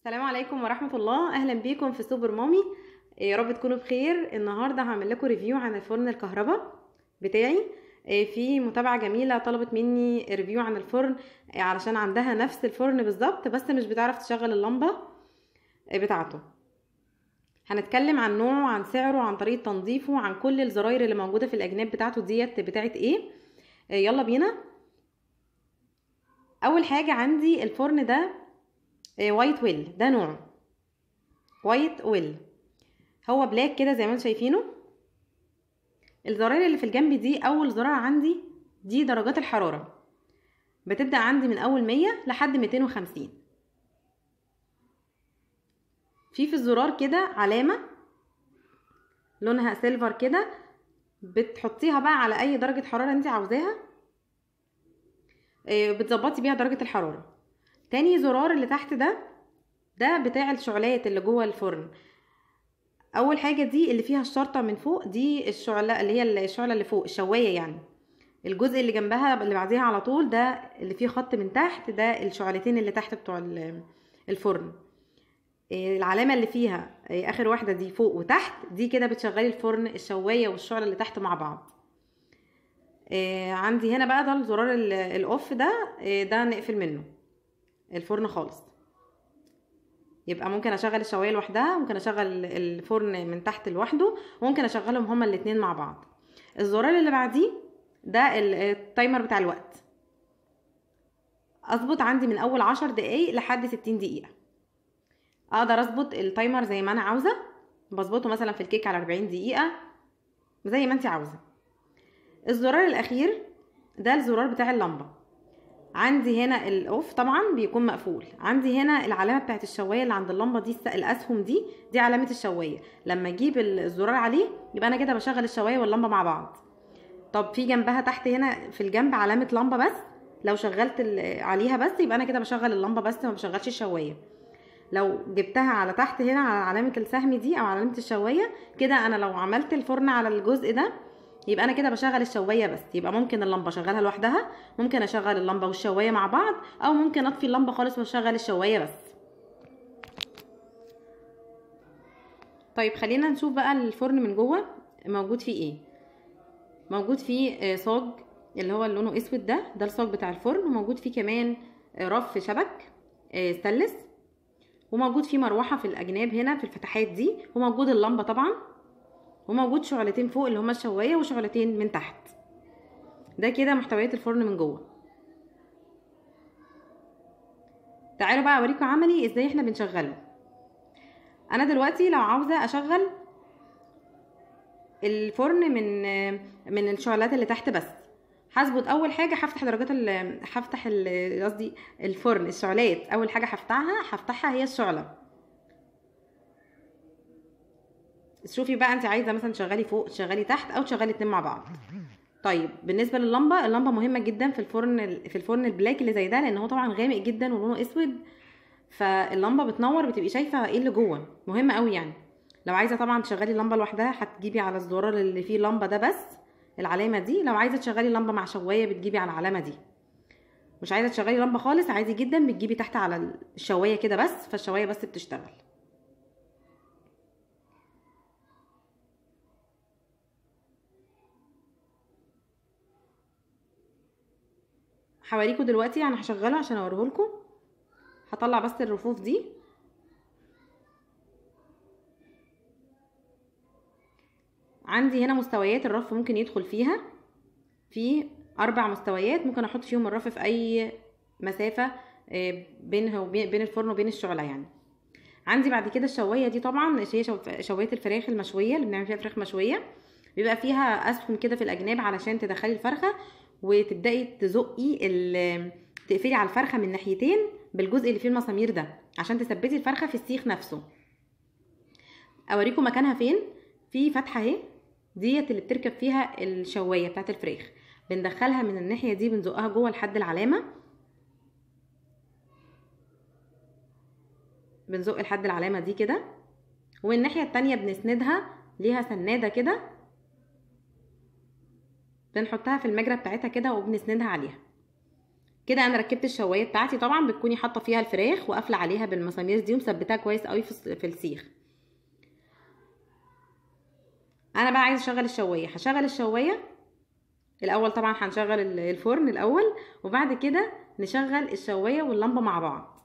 السلام عليكم ورحمة الله أهلا بيكم في سوبر مامي إيه، يا رب تكونوا بخير النهاردة هعمل لكم ريفيو عن الفرن الكهرباء بتاعي إيه، في متابعة جميلة طلبت مني ريفيو عن الفرن إيه، علشان عندها نفس الفرن بالظبط بس مش بتعرف تشغل اللمبة بتاعته هنتكلم عن نوعه عن سعره عن طريقة تنظيفه عن كل الزراير اللي موجودة في الأجناب بتاعته ديت بتاعت ايه يلا بينا اول حاجة عندي الفرن ده وايت ويل ده نوع وايت ويل هو بلاك كده زي ما انتم شايفينه الزراير اللي في الجنب دي اول زرار عندي دي درجات الحراره بتبدا عندي من اول مية لحد ميتين وخمسين في في الزرار كده علامه لونها سيلفر كده بتحطيها بقى على اي درجه حراره انت عاوزاها إيه، بتظبطي بيها درجه الحراره تاني زرار اللي تحت ده ده بتاع الشعلات اللي جوه الفرن اول حاجه دي اللي فيها الشرطه من فوق دي الشعله اللي هي الشعله اللي فوق الشوايه يعني الجزء اللي جنبها اللي بعديها على طول ده اللي فيه خط من تحت ده الشعلتين اللي تحت بتوع الفرن آه، العلامه اللي فيها آه، اخر واحده دي فوق وتحت دي كده بتشغلي الفرن الشوايه والشعله اللي تحت مع بعض آه، عندي هنا بقى ده الزرار الاوف ده ده نقفل منه الفرن خالص يبقى ممكن اشغل الشوايه لوحدها ممكن اشغل الفرن من تحت لوحده وممكن اشغلهم هما الاتنين مع بعض الزرار اللي بعديه ده التايمر بتاع الوقت اظبط عندي من اول عشر دقايق لحد ستين دقيقه اقدر اظبط التايمر زي ما انا عاوزه بظبطه مثلا في الكيك على 40 دقيقه زي ما انت عاوزه الزرار الاخير ده الزرار بتاع اللمبه عندي هنا الاوف طبعا بيكون مقفول عندي هنا العلامه بتاعت الشوايه اللي عند اللمبه دي الاسهم دي دي علامه الشوايه لما اجيب الزرار عليه يبقى انا كده بشغل الشوايه واللمبه مع بعض طب في جنبها تحت هنا في الجنب علامه لمبه بس لو شغلت عليها بس يبقى انا كده بشغل اللمبه بس ما بشغلش الشوايه لو جبتها على تحت هنا على علامه السهم دي او علامه الشوايه كده انا لو عملت الفرن على الجزء ده يبقى انا كده بشغل الشوايه بس يبقى ممكن اللمبه اشغلها لوحدها ممكن اشغل اللمبه والشوايه مع بعض او ممكن اطفي اللمبه خالص واشغل الشوايه بس طيب خلينا نشوف بقى الفرن من جوه موجود فيه ايه موجود فيه آه، صاج اللي هو لونه اسود ده ده الصاج بتاع الفرن وموجود فيه كمان آه، رف شبك استلس آه، وموجود فيه مروحه في الاجناب هنا في الفتحات دي وموجود اللمبه طبعا وموجود شعلتين فوق اللي هما الشوايه وشعلتين من تحت ده كده محتويات الفرن من جوه تعالوا بقى اوريكم عملي ازاي احنا بنشغله انا دلوقتي لو عاوزه اشغل الفرن من من الشعلات اللي تحت بس هظبط اول حاجه هفتح درجات هفتح قصدي الفرن الشعلات اول حاجه هفتحها هفتحها هي الشعله شوفي بقى انت عايزه مثلا تشغلي فوق تشغلي تحت او تشغلي اتنين مع بعض طيب بالنسبه للمبه اللمبه مهمه جدا في الفرن في الفرن البلاك اللي زي ده لان هو طبعا غامق جدا ولونه اسود فاللمبه بتنور بتبقي شايفه ايه اللي جوه مهمه قوي يعني لو عايزه طبعا تشغلي اللمبه لوحدها هتجيبي على الزرار اللي فيه لمبه ده بس العلامه دي لو عايزه تشغلي لمبه مع شوايه بتجيبي على العلامه دي مش عايزه تشغلي لمبه خالص عادي جدا بتجيبي تحت على الشوايه كده بس فالشوايه بس بتشتغل هوريكم دلوقتي انا هشغله عشان اوريه لكم هطلع بس الرفوف دي عندي هنا مستويات الرف ممكن يدخل فيها في اربع مستويات ممكن احط فيهم الرف في اي مسافه بينها آه، وبين الفرن وبين الشعله يعني عندي بعد كده الشوايه دي طبعا هي شوايه الفراخ المشويه اللي بنعمل فيها فراخ مشويه بيبقى فيها اسهم كده في الاجناب علشان تدخلي الفرخه وتبداي تزقي تقفلي على الفرخه من ناحيتين بالجزء اللي فيه المسامير ده عشان تثبتي الفرخه في السيخ نفسه اوريكم مكانها فين في فتحه اهي ديت اللي بتركب فيها الشوايه بتاعه الفراخ بندخلها من الناحيه دي بنزقها جوه لحد العلامه بنزق لحد العلامه دي كده والناحيه التانية بنسندها ليها سناده كده بنحطها في المجرة بتاعتها كده وبنسندها عليها كده انا ركبت الشوايه بتاعتي طبعا بتكوني حاطه فيها الفراخ وقافله عليها بالمسامير دي ومثبتاها كويس قوي في السيخ انا بقى عايزه اشغل الشوايه هشغل الشوايه الاول طبعا هنشغل الفرن الاول وبعد كده نشغل الشوايه واللمبه مع بعض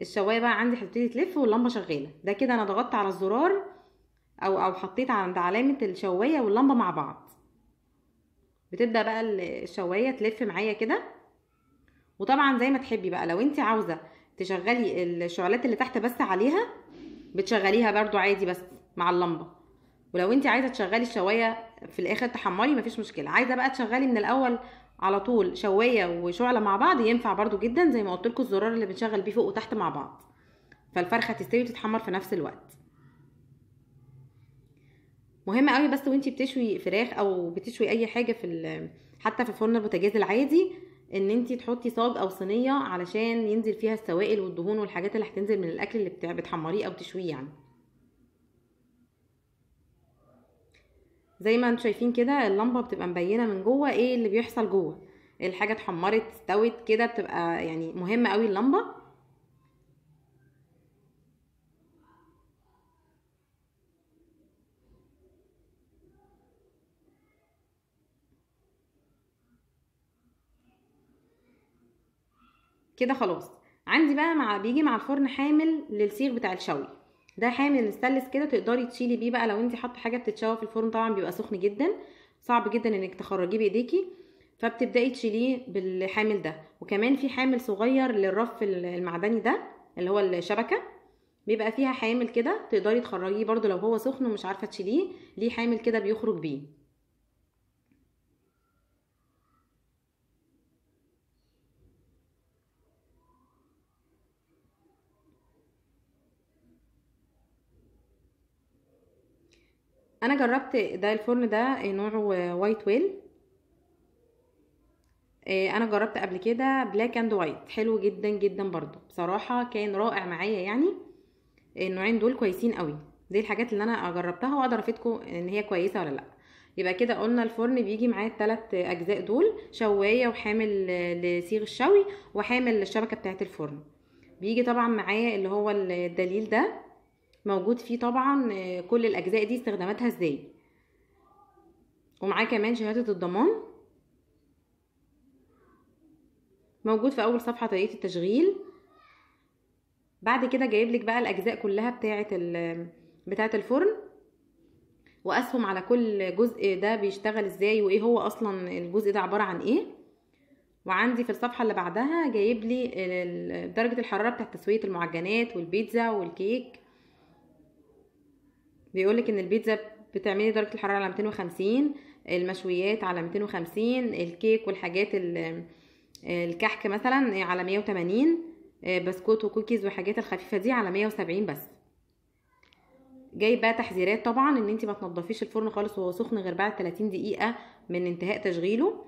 الشوايه بقى عندي هتبتدي تلف واللمبه شغاله ده كده انا ضغطت على الزرار او او حطيت عند علامه الشوايه واللمبه مع بعض بتبدا بقى الشوايه تلف معايا كده وطبعا زي ما تحبي بقى لو انت عاوزه تشغلي الشعلات اللي تحت بس عليها بتشغليها برضو عادي بس مع اللمبه ولو انت عايزه تشغلي الشوايه في الاخر تحمري مفيش مشكله عايزه بقى تشغلي من الاول على طول شوايه وشعله مع بعض ينفع برضو جدا زي ما قلت لكم الزرار اللي بنشغل بيه فوق وتحت مع بعض فالفرخه تستوي وتتحمر في نفس الوقت مهم قوي بس وانتي بتشوي فراخ او بتشوي اي حاجه في حتى في فرن البوتاجاز العادي ان انتي تحطي صاج او صينيه علشان ينزل فيها السوائل والدهون والحاجات اللي هتنزل من الاكل اللي بتحمريه او تشويه يعني زي ما انتم شايفين كده اللمبه بتبقى مبينه من جوه ايه اللي بيحصل جوه الحاجه اتحمرت استوت كده بتبقى يعني مهمه قوي اللمبه كده خلاص عندي بقى مع بيجي مع الفرن حامل للسيخ بتاع الشوي ده حامل مستلس كده تقدري تشيلي بيه بقى لو انت حاطه حاجه بتتشوى في الفرن طبعا بيبقى سخن جدا صعب جدا انك تخرجيه بايديكي فبتبداي تشيليه بالحامل ده وكمان في حامل صغير للرف المعدني ده اللي هو الشبكه بيبقى فيها حامل كده تقدري تخرجيه برده لو هو سخن ومش عارفه تشيليه ليه حامل كده بيخرج بيه انا جربت ده الفرن ده نوعه وايت ويل انا جربت قبل كده بلاك اند وايت حلو جدا جدا برضو بصراحه كان رائع معايا يعني آه، النوعين دول كويسين قوي دي الحاجات اللي انا جربتها واقدر افيدكم ان هي كويسه ولا لا يبقى كده قلنا الفرن بيجي معاه التلات اجزاء دول شوايه وحامل آه، لصيغ الشوي وحامل الشبكه بتاعه الفرن بيجي طبعا معايا اللي هو الدليل ده موجود فيه طبعا آه، كل الاجزاء دي استخداماتها ازاي ومعاه كمان شهاده الضمان موجود في اول صفحه طريقه التشغيل بعد كده جايب لك بقى الاجزاء كلها بتاعه بتاعه الفرن واسهم على كل جزء ده بيشتغل ازاي وايه هو اصلا الجزء ده عباره عن ايه وعندي في الصفحه اللي بعدها جايب لي درجه الحراره بتاعه تسويه المعجنات والبيتزا والكيك بيقولك ان البيتزا بتعملي درجه الحراره على 250 المشويات على 250 الكيك والحاجات الكحك مثلا على 180 آه، بسكوت وكوكيز والحاجات الخفيفه دي على 170 بس جاي بقى تحذيرات طبعا ان انت ما تنضفيش الفرن خالص وهو سخن غير بعد 30 دقيقه من انتهاء تشغيله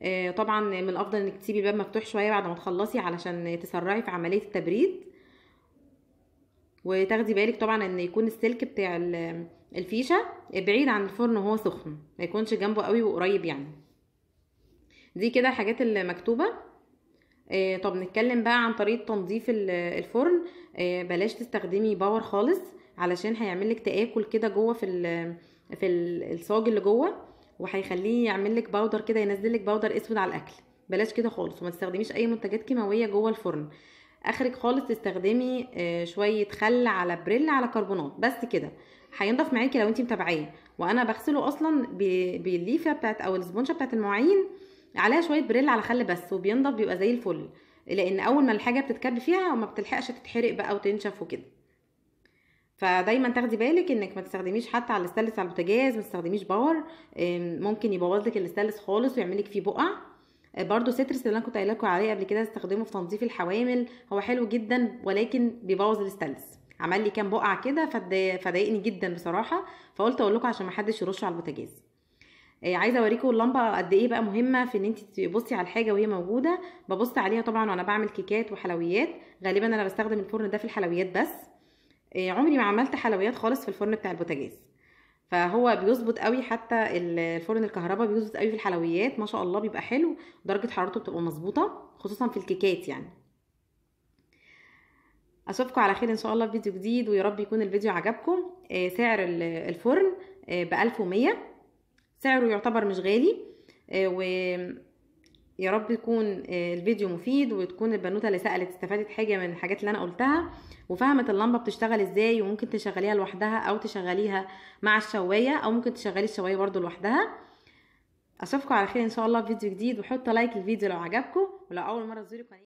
آه، طبعا من الافضل انك تسيبي الباب مفتوح شويه بعد ما تخلصي علشان تسرعي في عمليه التبريد وتاخدي بالك طبعا ان يكون السلك بتاع الفيشه بعيد عن الفرن وهو سخن ما يكونش جنبه قوي وقريب يعني دي كده الحاجات المكتوبه آه طب نتكلم بقى عن طريقه تنظيف الفرن آه بلاش تستخدمي باور خالص علشان هيعملك تاكل كده جوه في في الصاج اللي جوه وهيخليه يعمل لك باودر كده ينزل لك باودر اسود على الاكل بلاش كده خالص وما تستخدميش اي منتجات كيماويه جوه الفرن اخرك خالص تستخدمي آه، شويه خل على بريل على كربونات بس كده هينضف معاكي لو انت متابعيه وانا بغسله اصلا بالليفه بتاعت او الاسبونشة بتاعت المواعين عليها شويه بريل على خل بس وبينضف بيبقى زي الفل لان اول ما الحاجه بتتكب فيها وما بتلحقش تتحرق بقى وتنشف وكده فدايما تاخدي بالك انك ما تستخدميش حتى على الستلس على البوتاجاز ما تستخدميش باور ممكن يبوظ لك الستلس خالص ويعملك فيه بقع آه، برضو سترس اللي انا كنت قايله لكم عليه قبل كده استخدمه في تنظيف الحوامل هو حلو جدا ولكن بيبوظ الستانلس عمل لي كام بقع كده فضايقني جدا بصراحه فقلت اقول لكم عشان ما حدش يرش على البوتاجاز آه، عايزه اوريكم اللمبه قد ايه بقى مهمه في ان انت تبصي على الحاجه وهي موجوده ببص عليها طبعا وانا بعمل كيكات وحلويات غالبا انا بستخدم الفرن ده في الحلويات بس آه، عمري ما عملت حلويات خالص في الفرن بتاع البوتاجاز فهو بيظبط قوي حتى الفرن الكهرباء بيظبط قوي في الحلويات ما شاء الله بيبقى حلو درجه حرارته بتبقى مظبوطه خصوصا في الكيكات يعني اشوفكم على خير ان شاء الله في فيديو جديد ويا رب يكون الفيديو عجبكم آه، سعر الفرن آه، ب 1100 سعره يعتبر مش غالي آه، و يا رب يكون آه، الفيديو مفيد وتكون البنوته اللي سالت استفادت حاجه من الحاجات اللي انا قلتها وفهمت اللمبه بتشتغل ازاي وممكن تشغليها لوحدها او تشغليها مع الشوايه او ممكن تشغلي الشوايه برضو لوحدها اشوفكم على خير ان شاء الله في فيديو جديد وحطوا لايك الفيديو لو عجبكم ولو اول مره تزوروا قناتي